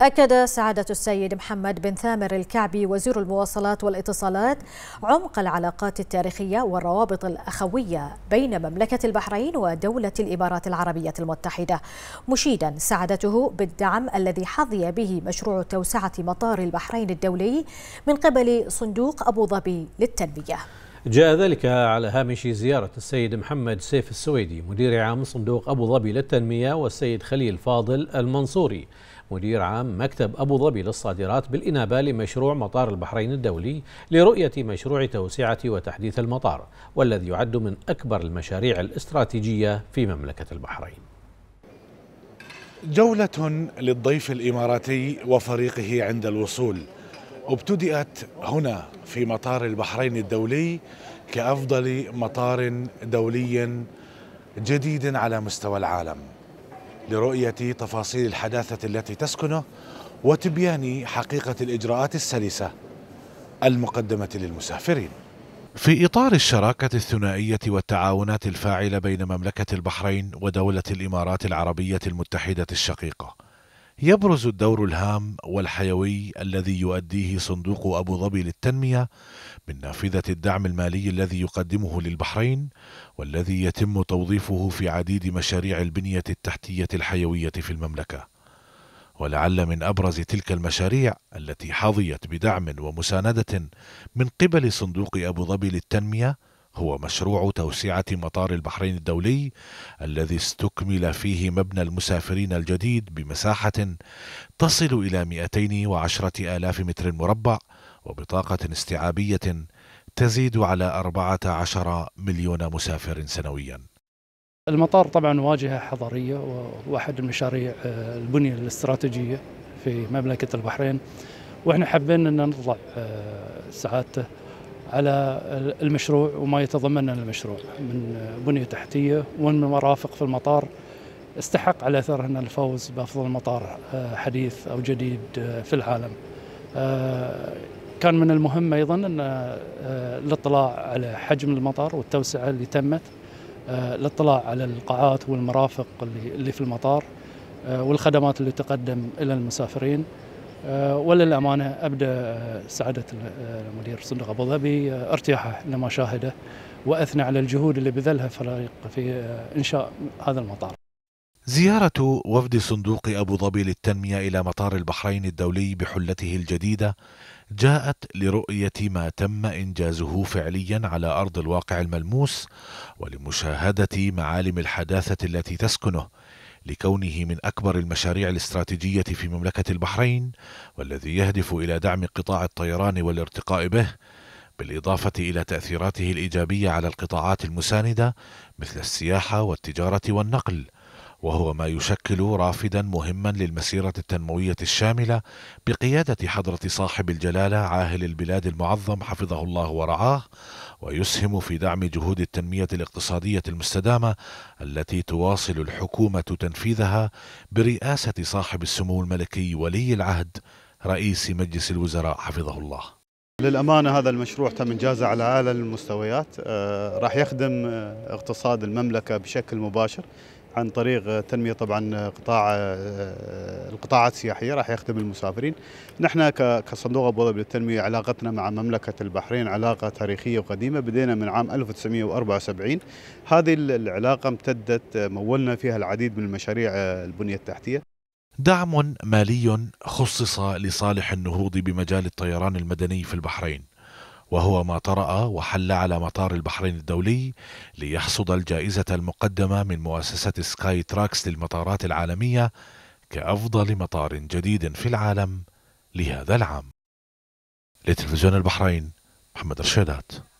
أكد سعادة السيد محمد بن ثامر الكعبي وزير المواصلات والاتصالات عمق العلاقات التاريخية والروابط الأخوية بين مملكة البحرين ودولة الإمارات العربية المتحدة مشيدا سعادته بالدعم الذي حظي به مشروع توسعة مطار البحرين الدولي من قبل صندوق أبو ظبي للتنمية جاء ذلك على هامش زيارة السيد محمد سيف السويدي مدير عام صندوق أبو ظبي للتنمية والسيد خليل فاضل المنصوري مدير عام مكتب أبو ظبي للصادرات بالإنابة لمشروع مطار البحرين الدولي لرؤية مشروع توسعة وتحديث المطار والذي يعد من أكبر المشاريع الاستراتيجية في مملكة البحرين جولة للضيف الإماراتي وفريقه عند الوصول ابتدأت هنا في مطار البحرين الدولي كأفضل مطار دولي جديد على مستوى العالم لرؤية تفاصيل الحداثة التي تسكنه وتبيان حقيقة الإجراءات السلسة المقدمة للمسافرين في إطار الشراكة الثنائية والتعاونات الفاعلة بين مملكة البحرين ودولة الإمارات العربية المتحدة الشقيقة يبرز الدور الهام والحيوي الذي يؤديه صندوق أبو ظبي للتنمية من نافذة الدعم المالي الذي يقدمه للبحرين والذي يتم توظيفه في عديد مشاريع البنية التحتية الحيوية في المملكة. ولعل من أبرز تلك المشاريع التي حظيت بدعم ومساندة من قبل صندوق أبو ظبي للتنمية هو مشروع توسعة مطار البحرين الدولي الذي استكمل فيه مبنى المسافرين الجديد بمساحة تصل إلى 210 آلاف متر مربع وبطاقة استيعابية تزيد على 14 مليون مسافر سنوياً المطار طبعا واجهة حضارية وواحد المشاريع آه، البنية الاستراتيجية في مملكة البحرين واحنا حبينا ان نطلع آه، سعادته على المشروع وما يتضمنه المشروع من بنية تحتية ومن مرافق في المطار استحق على أن الفوز بأفضل مطار آه، حديث أو جديد آه، في العالم آه، كان من المهم أيضا أن الاطلاع على حجم المطار والتوسعة اللي تمت الاطلاع على القاعات والمرافق اللي في المطار والخدمات اللي تقدم إلى المسافرين أه، وللامانه ابدا أه، سعاده أه، المدير صندوق ابو ظبي ارتياحه لما شاهده واثنى على الجهود اللي بذلها فريق في انشاء هذا المطار. زيارة وفد صندوق أبو ظبي للتنمية إلى مطار البحرين الدولي بحلته الجديدة جاءت لرؤية ما تم إنجازه فعليا على أرض الواقع الملموس ولمشاهدة معالم الحداثة التي تسكنه لكونه من أكبر المشاريع الاستراتيجية في مملكة البحرين والذي يهدف إلى دعم قطاع الطيران والارتقاء به بالإضافة إلى تأثيراته الإيجابية على القطاعات المساندة مثل السياحة والتجارة والنقل وهو ما يشكل رافدا مهما للمسيرة التنموية الشاملة بقيادة حضرة صاحب الجلالة عاهل البلاد المعظم حفظه الله ورعاه ويسهم في دعم جهود التنمية الاقتصادية المستدامة التي تواصل الحكومة تنفيذها برئاسة صاحب السمو الملكي ولي العهد رئيس مجلس الوزراء حفظه الله للأمانة هذا المشروع تم إنجازه على أعلى المستويات آه، راح يخدم آه، اقتصاد المملكة بشكل مباشر عن طريق تنمية طبعا آه، قطاع آه، آه، القطاعات السياحية راح يخدم المسافرين نحن كصندوق أبو ظبي للتنمية علاقتنا مع مملكة البحرين علاقة تاريخية وقديمة بدينا من عام 1974 هذه العلاقة امتدت مولنا فيها العديد من المشاريع البنية التحتية دعم مالي خصص لصالح النهوض بمجال الطيران المدني في البحرين وهو ما طرأ وحل على مطار البحرين الدولي ليحصد الجائزة المقدمة من مؤسسة سكاي تراكس للمطارات العالمية كأفضل مطار جديد في العالم لهذا العام لتلفزيون البحرين محمد رشيدات